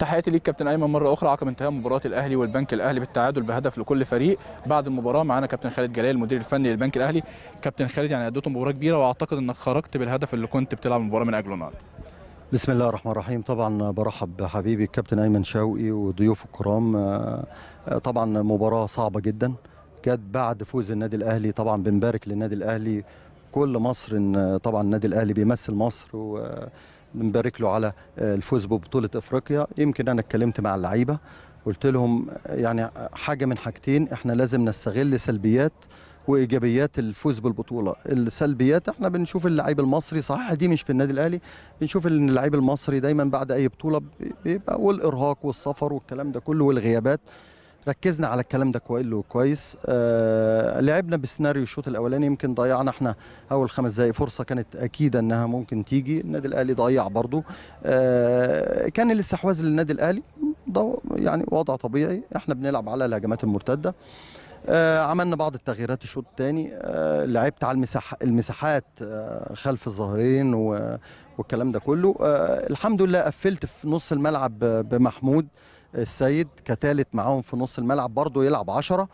تحياتي ليك كابتن ايمن مره اخرى عقب انتهاء مباراه الاهلي والبنك الاهلي بالتعادل بهدف لكل فريق بعد المباراه معانا كابتن خالد جلال المدير الفني للبنك الاهلي كابتن خالد يعني اديتهم مباراه كبيره واعتقد انك خرجت بالهدف اللي كنت بتلعب المباراه من اجله النهارده بسم الله الرحمن الرحيم طبعا برحب بحبيبي الكابتن ايمن شوقي وضيوفه الكرام آه، طبعا مباراه صعبه جدا كانت بعد فوز النادي الاهلي طبعا بنبارك للنادي الاهلي كل مصر إن طبعا النادي الاهلي بيمثل مصر و بنبارك له على آه، الفوز ببطوله افريقيا يمكن انا اتكلمت مع اللعيبه قلت لهم آه، يعني آه، حاجه من حاجتين احنا لازم نستغل سلبيات وايجابيات الفوز بالبطوله السلبيات احنا بنشوف اللعيب المصري صحيح دي مش في النادي الاهلي بنشوف ان اللعيب المصري دايما بعد اي بطوله بيبقى والارهاق والسفر والكلام ده كله والغيابات ركزنا على الكلام ده كله كويس آه لعبنا بسيناريو الشوط الاولاني يمكن ضيعنا احنا اول خمس دقائق فرصه كانت اكيده انها ممكن تيجي النادي الاهلي ضيع برضو آه كان الاستحواذ للنادي الاهلي يعني وضع طبيعي احنا بنلعب على الهجمات المرتده آه عملنا بعض التغييرات الشوط الثاني آه لعبت على المساح المساحات آه خلف الظهرين والكلام ده كله آه الحمد لله قفلت في نص الملعب بمحمود السيد كتالت معاهم في نص الملعب برضه يلعب 10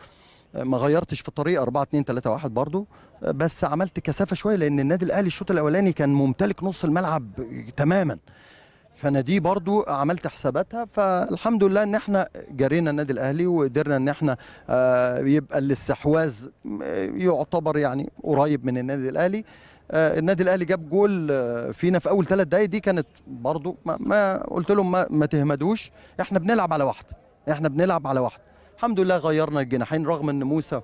آه، ما غيرتش في الطريق 4 2 3 1 برضه بس عملت كثافه شويه لان النادي الاهلي الشوط الاولاني كان ممتلك نص الملعب تماما فانا دي برضو عملت حساباتها فالحمد لله ان احنا جرينا النادي الاهلي وقدرنا ان احنا آه، يبقى الاستحواذ آه، يعتبر يعني قريب من النادي الاهلي آه، النادي الاهلي جاب جول آه، فينا في اول ثلاث دقائق دي كانت برضو ما, ما قلت لهم ما, ما تهمدوش احنا بنلعب على واحده احنا بنلعب على واحده الحمد لله غيرنا الجناحين رغم ان موسى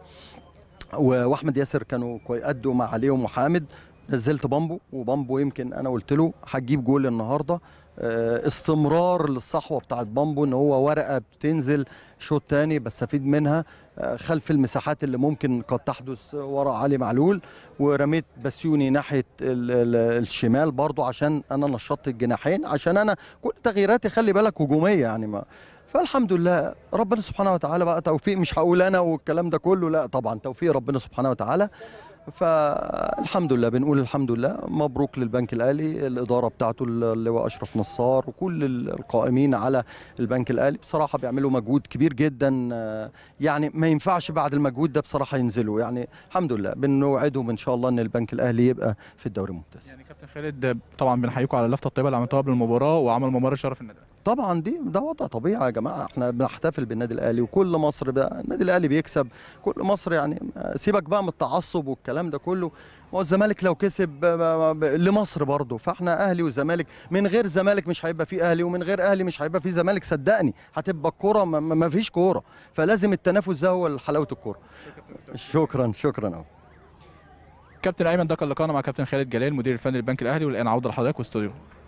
واحمد ياسر كانوا قدوا مع عليهم وحامد نزلت بامبو وبامبو يمكن انا قلت له هتجيب جول النهارده آه، استمرار للصحوه بتاعت بامبو ان هو ورقه بتنزل شوط تاني بستفيد منها آه، خلف المساحات اللي ممكن قد تحدث وراء علي معلول ورميت بسيوني ناحيه الشمال برضو عشان انا نشطت الجناحين عشان انا كل تغييراتي خلي بالك هجوميه يعني ما فالحمد لله ربنا سبحانه وتعالى بقى توفيق مش هقول انا والكلام ده كله لا طبعا توفيق ربنا سبحانه وتعالى فالحمد لله بنقول الحمد لله مبروك للبنك الاهلي الاداره بتاعته اللواء اشرف نصار وكل القائمين على البنك الاهلي بصراحه بيعملوا مجهود كبير جدا آه، يعني ما ينفعش بعد المجهود ده بصراحه ينزلوا يعني الحمد لله بنوعدهم ان شاء الله ان البنك الاهلي يبقى في الدوري الممتاز يعني كابتن خالد آه، طبعا بنحييكم على اللفته الطيبه اللي عملتوها قبل طيب المباراه وعمل ممر شرف النادي طبعا دي ده وضع طبيعي يا جماعه احنا بنحتفل بالنادي الاهلي وكل مصر بقى النادي الاهلي بيكسب كل مصر يعني سيبك بقى من التعصب والكلام ده كله هو الزمالك لو كسب لمصر برضه فاحنا اهلي وزمالك من غير زمالك مش هيبقى في اهلي ومن غير اهلي مش هيبقى في زمالك صدقني هتبقى الكوره ما فيش كوره فلازم التنافس ده هو حلاوه الكوره شكرا شكرا قوي كابتن ايمن ده كان لقاءنا مع كابتن خالد جلال مدير الفني للبنك الاهلي والان عوده لحضرتك واستوديو